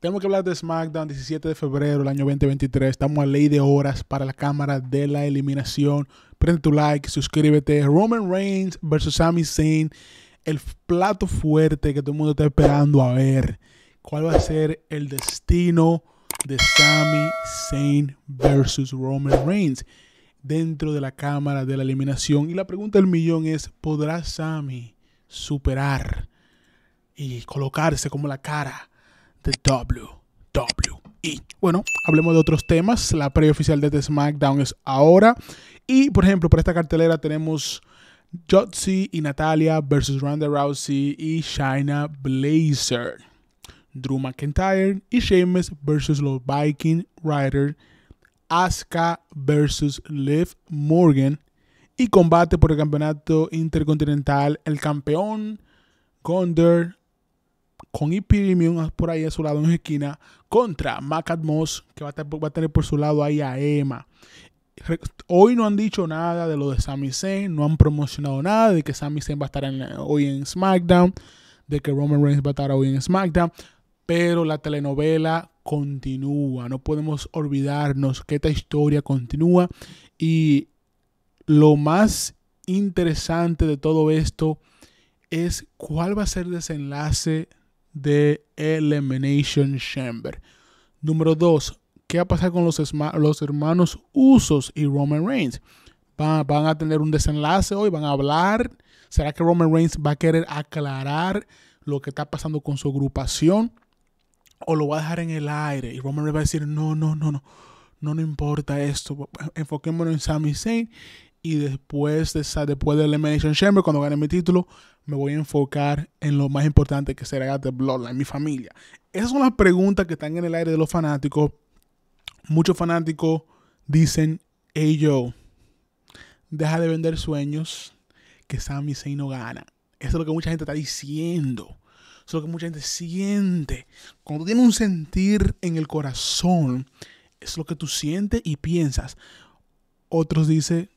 Tengo que hablar de SmackDown, 17 de febrero del año 2023. Estamos a ley de horas para la cámara de la eliminación. Prende tu like, suscríbete. Roman Reigns versus Sami Zayn. El plato fuerte que todo el mundo está esperando a ver. ¿Cuál va a ser el destino de Sami Zayn versus Roman Reigns? Dentro de la cámara de la eliminación. Y la pregunta del millón es: ¿podrá Sami superar y colocarse como la cara? de WWE. Bueno, hablemos de otros temas. La oficial de SmackDown es ahora. Y, por ejemplo, para esta cartelera tenemos Jotzi y Natalia versus Ronda Rousey y Shayna Blazer. Drew McIntyre y Sheamus versus los Viking Rider. Asuka versus Liv Morgan. Y combate por el campeonato intercontinental. El campeón Gondor con Epidemium por ahí a su lado en la esquina contra Macat Moss, que va a, tener, por su lado ahí a Emma. Hoy no han dicho nada de lo de Sami Zayn, no han promocionado nada de que Sami Zayn va a estar hoy en SmackDown, de que Roman Reigns va a estar hoy en SmackDown, pero la telenovela continúa, no podemos olvidarnos que esta historia continúa y lo más interesante de todo esto es cuál va a ser el desenlace de Elimination Chamber. Número 2. ¿Qué va a pasar con los, hermanos Usos y Roman Reigns? Van, a tener un desenlace hoy, van a hablar. ¿Será que Roman Reigns va a querer aclarar lo que está pasando con su agrupación? ¿O lo va a dejar en el aire? Y Roman Reigns va a decir, no, no, no, no. No, no importa esto. Enfoquémonos en Sami Zayn y después de esa, después de Elimination Chamber, cuando gane mi título, me voy a enfocar en lo más importante que será The Bloodline, mi familia. Esas son las preguntas que están en el aire de los fanáticos. Muchos fanáticos dicen, hey yo, deja de vender sueños que Sami Zayn no gana. Eso es lo que mucha gente está diciendo. Eso es lo que mucha gente siente. Cuando tienes un sentir en el corazón, es lo que tú sientes y piensas. Otros dicen,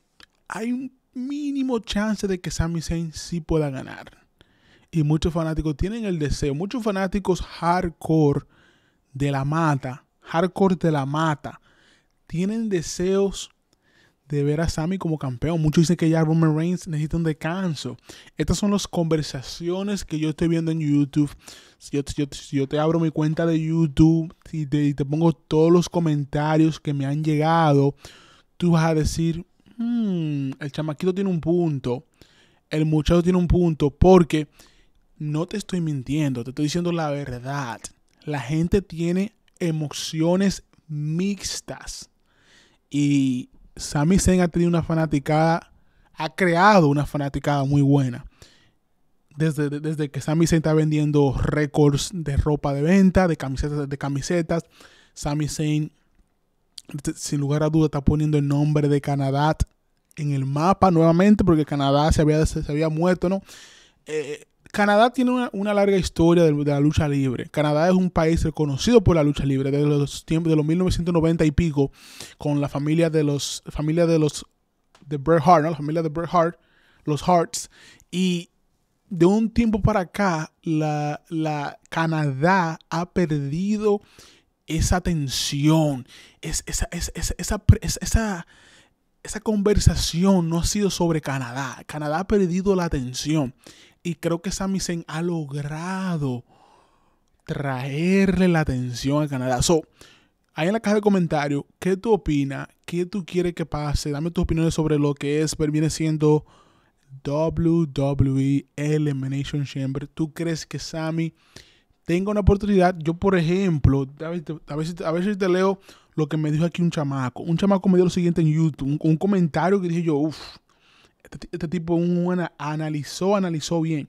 hay un mínimo chance de que Sami Zayn sí pueda ganar. Y muchos fanáticos tienen el deseo, muchos fanáticos hardcore de la mata, hardcore de la mata, tienen deseos de ver a Sami como campeón. Muchos dicen que ya Roman Reigns necesita un descanso. Estas son las conversaciones que yo estoy viendo en YouTube. Si yo, te abro mi cuenta de YouTube te, y te pongo todos los comentarios que me han llegado, tú vas a decir, Mm, el chamaquito tiene un punto, el muchacho tiene un punto, porque no te estoy mintiendo, te estoy diciendo la verdad. La gente tiene emociones mixtas. Y Sami Zayn ha tenido una fanaticada, ha creado una fanaticada muy buena. Desde, desde que Sami Zayn está vendiendo récords de ropa de venta, de camisetas, de camisetas. Sami Zayn sin lugar a duda está poniendo el nombre de Canadá en el mapa nuevamente, porque Canadá se había, se había muerto, ¿no? Eh, Canadá tiene una, larga historia de, la lucha libre. Canadá es un país reconocido por la lucha libre desde los tiempos de los 1990 y pico, con la familia de los familia de los de Bret Hart, ¿no? la familia de Bret Hart, los Hearts y de un tiempo para acá la, la Canadá ha perdido esa tensión, esa, esa, conversación no ha sido sobre Canadá. Canadá ha perdido la atención. Y creo que Sami Zayn ha logrado traerle la atención a Canadá. So, ahí en la caja de comentarios, ¿qué tú opinas? ¿Qué tú quieres que pase? Dame tus opiniones sobre lo que es, pero viene siendo WWE Elimination Chamber. ¿Tú crees que Sami tengo una oportunidad. Yo, por ejemplo, a veces, a veces, te leo lo que me dijo aquí un chamaco. Un chamaco me dio lo siguiente en YouTube, un, comentario que dije yo, uff, este, este, tipo un, analizó, analizó bien.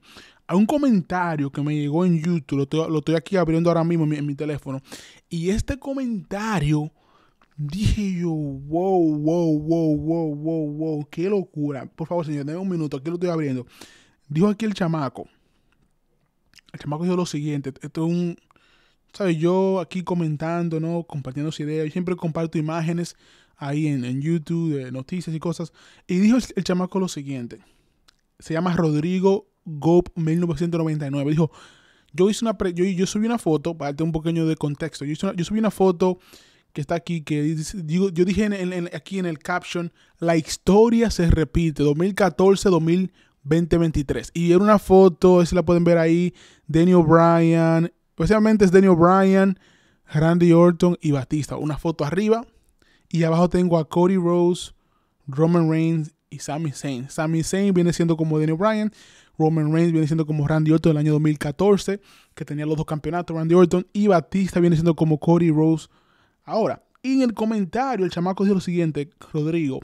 Hay un comentario que me llegó en YouTube, lo estoy, aquí abriendo ahora mismo en mi, teléfono. Y este comentario, dije yo, wow, wow, wow, wow, wow, wow, qué locura. Por favor, señor, denme un minuto, aquí lo estoy abriendo. Dijo aquí el chamaco el chamaco dijo lo siguiente, esto un, ¿sabes? Yo aquí comentando, ¿no? Compartiendo su ideas, yo siempre comparto imágenes ahí en, YouTube de noticias y cosas. Y dijo el, chamaco lo siguiente, se llama Rodrigo Gop 1999, dijo, yo hice una, yo, subí una foto, para darte un pequeño de contexto, yo, subí una foto que está aquí, que digo, yo dije aquí en el caption, la historia se repite, 2014 2000 2023. Y era una foto, esa la pueden ver ahí, Daniel O'Brien, especialmente es Daniel Bryan, Randy Orton y Batista. Una foto arriba y abajo tengo a Cody Rose, Roman Reigns y Sami Zayn. Sami Zayn viene siendo como Daniel O'Brien, Roman Reigns viene siendo como Randy Orton del año 2014, que tenía los dos campeonatos, Randy Orton, y Batista viene siendo como Cody Rose ahora. en el comentario, el chamaco dice lo siguiente, Rodrigo.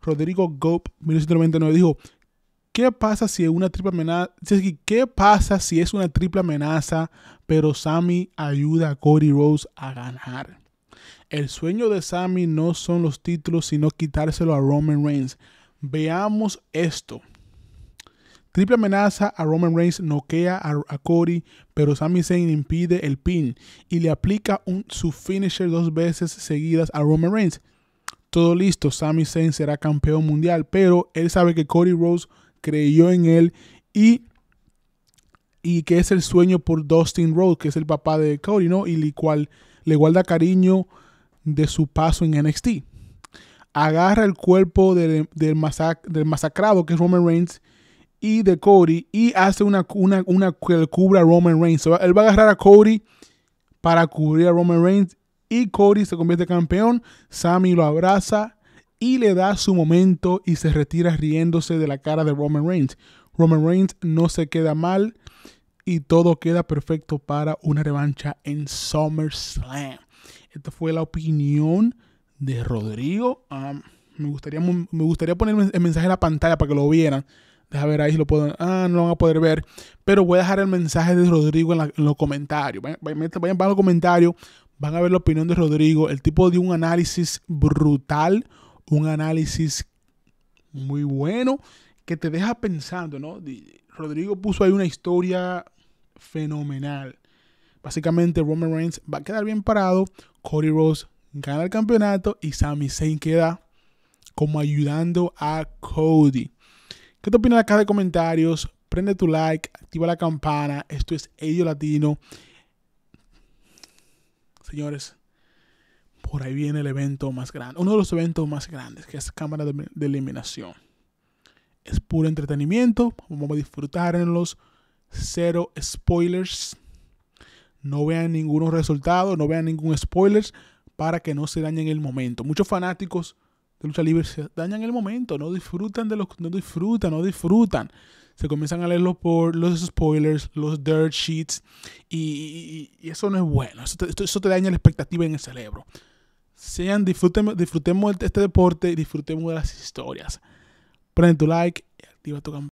Rodrigo Gope, 1999, dijo, ¿Qué pasa si es una triple amenaza? ¿Qué pasa si es una triple amenaza, pero Sammy ayuda a Cody Rhodes a ganar? El sueño de Sammy no son los títulos, sino quitárselo a Roman Reigns. Veamos esto. Triple amenaza a Roman Reigns noquea a, Cody, pero Sami Zayn impide el pin y le aplica un, su finisher dos veces seguidas a Roman Reigns. Todo listo, Sami Zayn será campeón mundial, pero él sabe que Cody Rhodes creyó en él y, y que es el sueño por Dustin Rhodes, que es el papá de Cody, ¿no? Y el cual le guarda cariño de su paso en NXT. Agarra el cuerpo del, del, del masacrado, que es Roman Reigns, y de Cody, y hace una, una, que cubra a Roman Reigns. él va a agarrar a Cody para cubrir a Roman Reigns y Cody se convierte en campeón. Sammy lo abraza y le da su momento y se retira riéndose de la cara de Roman Reigns. Roman Reigns no se queda mal y todo queda perfecto para una revancha en SummerSlam. Esta fue la opinión de Rodrigo. Um, me, gustaría, me gustaría poner el mensaje en la pantalla para que lo vieran. Deja ver ahí si lo pueden. Ah, no lo van a poder ver. Pero voy a dejar el mensaje de Rodrigo en, los comentarios. Vayan, vayan, a los comentarios. Van a ver la opinión de Rodrigo. El tipo de un análisis brutal un análisis muy bueno que te deja pensando, ¿no? Rodrigo puso ahí una historia fenomenal. Básicamente Roman Reigns va a quedar bien parado, Cody Rhodes gana el campeonato y Sami Zayn queda como ayudando a Cody. ¿Qué te opinas acá de comentarios? Prende tu like, activa la campana. Esto es Ello Latino. Señores, por ahí viene el evento más grande, uno de los eventos más grandes, que es Cámara de, Eliminación. Es puro entretenimiento, vamos a disfrutar en los cero spoilers. No vean ningún resultado, no vean ningún spoiler, para que no se dañen el momento. Muchos fanáticos de lucha libre se dañan el momento, no disfrutan de los, no disfrutan, no disfrutan. Se comienzan a leer por, los spoilers, los dirt sheets, y, eso no es bueno. eso te daña la expectativa en el cerebro. Sean, disfrutemos disfrutemos este deporte y disfrutemos de las historias. Prende tu like y activa tu campana.